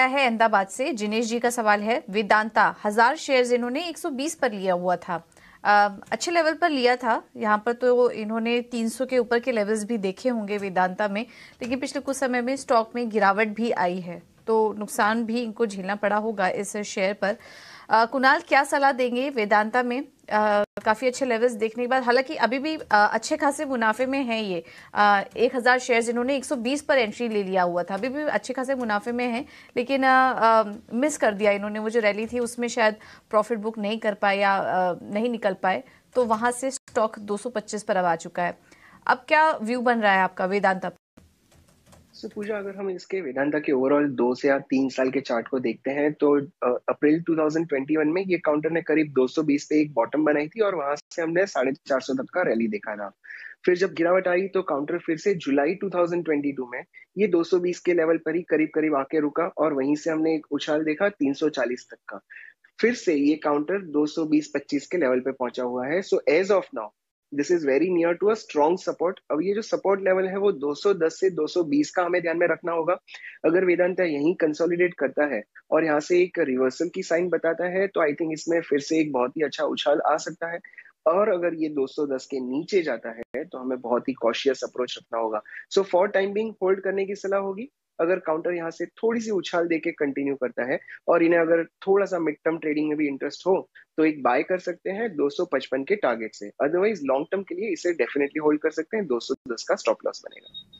है अहमदाबाद से जिनेश जी का सवाल है वेदांता हजार शेयर्स इन्होंने 120 पर लिया हुआ था आ, अच्छे लेवल पर लिया था यहाँ पर तो इन्होंने 300 के ऊपर के लेवल्स भी देखे होंगे वेदांता में लेकिन पिछले कुछ समय में स्टॉक में गिरावट भी आई है तो नुकसान भी इनको झेलना पड़ा होगा इस शेयर पर कुणाल क्या सलाह देंगे वेदांता में आ, काफी अच्छे लेवल्स देखने के बाद हालांकि अभी भी आ, अच्छे खासे मुनाफे में है ये आ, एक हजार शेयर इन्होंने 120 पर एंट्री ले लिया हुआ था अभी भी अच्छे खासे मुनाफे में है लेकिन आ, आ, मिस कर दिया इन्होंने वो जो रैली थी उसमें शायद प्रॉफिट बुक नहीं कर पाए या आ, नहीं निकल पाए तो वहां से स्टॉक 225 पर अब आ चुका है अब क्या व्यू बन रहा है आपका वेदांता सो पूजा अगर हम इसके वेदांता के ओवरऑल दो से या तीन साल के चार्ट को देखते हैं तो अप्रैल 2021 में ये काउंटर ने करीब 220 पे एक बॉटम बनाई थी और वहां से हमने साढ़े चार सौ तक का रैली देखा था फिर जब गिरावट आई तो काउंटर फिर से जुलाई 2022 में ये 220 के लेवल पर ही करीब करीब आके रुका और वहीं से हमने एक उछाल देखा 340 तक का फिर से ये काउंटर 220-25 के लेवल पे पहुंचा हुआ है so as of now this is very near to a strong support अब ये जो सपोर्ट लेवल है वो 210 से 220 का हमें ध्यान में रखना होगा अगर वेदांता यही कंसोलिडेट करता है और यहाँ से एक रिवर्सल की साइन बताता है तो आई थिंक इसमें फिर से एक बहुत ही अच्छा उछाल आ सकता है और अगर ये 210 के नीचे जाता है तो हमें बहुत ही कॉशियस अप्रोच रखना होगा so for time being hold करने की सलाह होगी अगर काउंटर यहाँ से थोड़ी सी उछाल देके कंटिन्यू करता है और इन्हें अगर थोड़ा सा मिड टर्म ट्रेडिंग में भी इंटरेस्ट हो तो एक बाय कर सकते हैं 255 के टारगेट से अदरवाइज लॉन्ग टर्म के लिए इसे डेफिनेटली होल्ड कर सकते हैं 210 का स्टॉप लॉस बनेगा